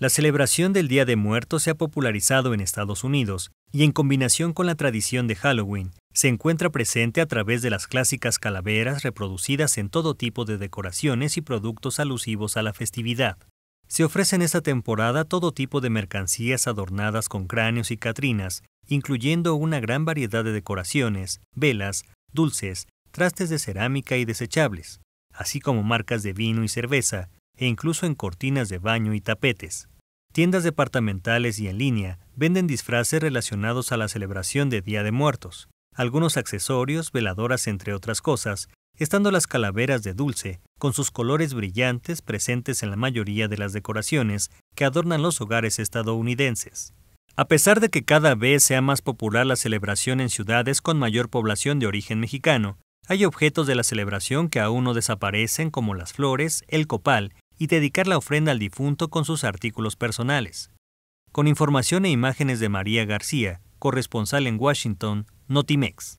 La celebración del Día de Muertos se ha popularizado en Estados Unidos y en combinación con la tradición de Halloween, se encuentra presente a través de las clásicas calaveras reproducidas en todo tipo de decoraciones y productos alusivos a la festividad. Se ofrece en esta temporada todo tipo de mercancías adornadas con cráneos y catrinas, incluyendo una gran variedad de decoraciones, velas, dulces, trastes de cerámica y desechables, así como marcas de vino y cerveza, e incluso en cortinas de baño y tapetes. Tiendas departamentales y en línea venden disfraces relacionados a la celebración de Día de Muertos, algunos accesorios, veladoras, entre otras cosas, estando las calaveras de dulce, con sus colores brillantes presentes en la mayoría de las decoraciones que adornan los hogares estadounidenses. A pesar de que cada vez sea más popular la celebración en ciudades con mayor población de origen mexicano, hay objetos de la celebración que aún no desaparecen como las flores, el copal y dedicar la ofrenda al difunto con sus artículos personales. Con información e imágenes de María García, corresponsal en Washington, Notimex.